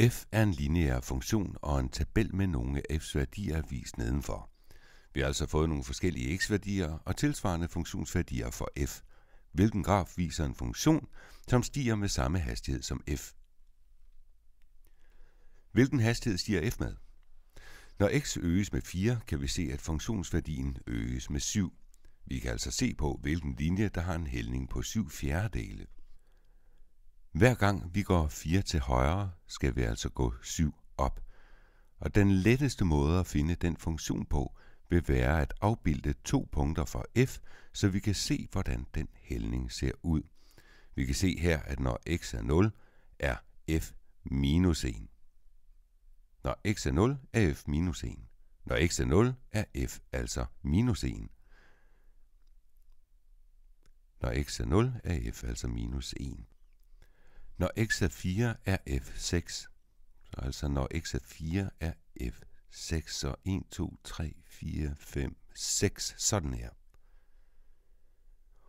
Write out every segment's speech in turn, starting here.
f er en lineær funktion, og en tabel med nogle af f's værdier vist nedenfor. Vi har altså fået nogle forskellige x-værdier og tilsvarende funktionsværdier for f. Hvilken graf viser en funktion, som stiger med samme hastighed som f? Hvilken hastighed stiger f med? Når x øges med 4, kan vi se, at funktionsværdien øges med 7. Vi kan altså se på, hvilken linje, der har en hældning på 7 fjerdedele. Hver gang vi går 4 til højre, skal vi altså gå 7 op. Og den letteste måde at finde den funktion på, vil være at afbilde to punkter for f, så vi kan se, hvordan den hældning ser ud. Vi kan se her, at når x er 0, er f minus 1. Når x er 0, er f minus 1. Når x er 0, er f altså minus 1. Når x er 0, er f altså minus 1 når x er 4 er f6. Så altså når x er 4 er f6. Så 1, 2, 3, 4, 5, 6. Sådan her.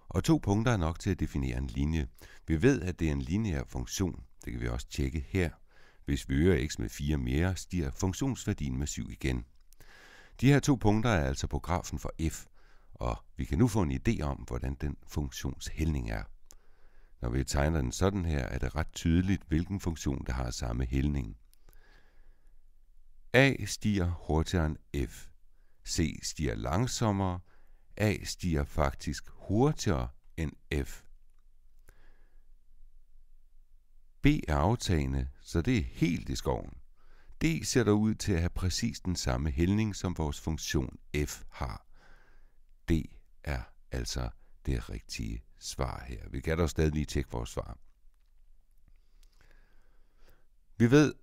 Og to punkter er nok til at definere en linje. Vi ved, at det er en lineær funktion. Det kan vi også tjekke her. Hvis vi øger x med 4 mere, stiger funktionsværdien med 7 igen. De her to punkter er altså på grafen for f, og vi kan nu få en idé om, hvordan den funktionshældning er. Når vi tegner den sådan her, er det ret tydeligt, hvilken funktion der har samme hældning. A stiger hurtigere end F. C stiger langsommere. A stiger faktisk hurtigere end F. B er aftagende, så det er helt i skoven. D ser der ud til at have præcis den samme hældning, som vores funktion f har. D er altså det rigtige svar her. Vi kan dog stadig lige tjekke vores svar. Vi ved,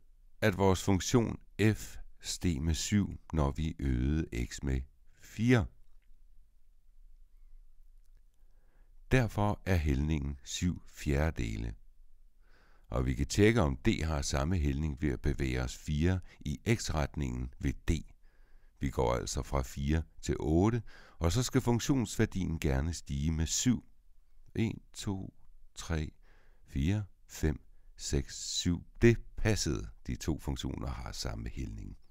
at vores funktion f steg med 7, når vi øgede x med 4. Derfor er hældningen 7 fjerdedele. Og vi kan tjekke, om d har samme hældning ved at bevæge os 4 i x-retningen ved d. Vi går altså fra 4 til 8, og så skal funktionsværdien gerne stige med 7. 1, 2, 3, 4, 5, 6, 7. Det passede. De to funktioner har samme hældning.